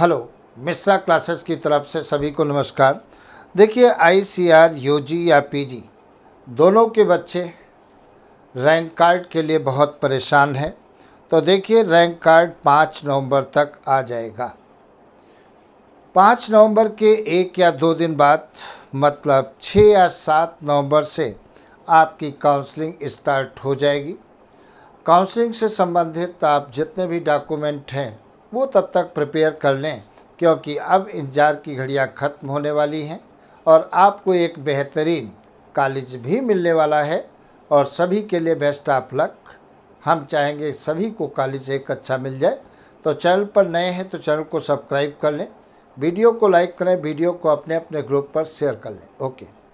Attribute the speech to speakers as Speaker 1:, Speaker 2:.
Speaker 1: hello Mishra classes की तरफ से सभी को नमस्कार देखिए आईसीआर यूजी या पीजी दोनों के बच्चे रैंक कार्ड के लिए बहुत परेशान हैं तो देखिए रैंक कार्ड पाँच नवंबर तक आ जाएगा पाँच नवंबर के एक या दो दिन बाद मतलब छः या सात नवंबर से आपकी काउंसलिंग स्टार्ट हो जाएगी काउंसलिंग से संबंधित आप जितने भी डॉक्यूमेंट हैं वो तब तक प्रिपेयर कर लें क्योंकि अब इंतज़ार की घड़ियाँ ख़त्म होने वाली हैं और आपको एक बेहतरीन कॉलेज भी मिलने वाला है और सभी के लिए बेस्ट ऑफ लक हम चाहेंगे सभी को कॉलेज एक अच्छा मिल जाए तो चैनल पर नए हैं तो चैनल को सब्सक्राइब कर लें वीडियो को लाइक करें वीडियो को अपने अपने ग्रुप पर शेयर कर लें ओके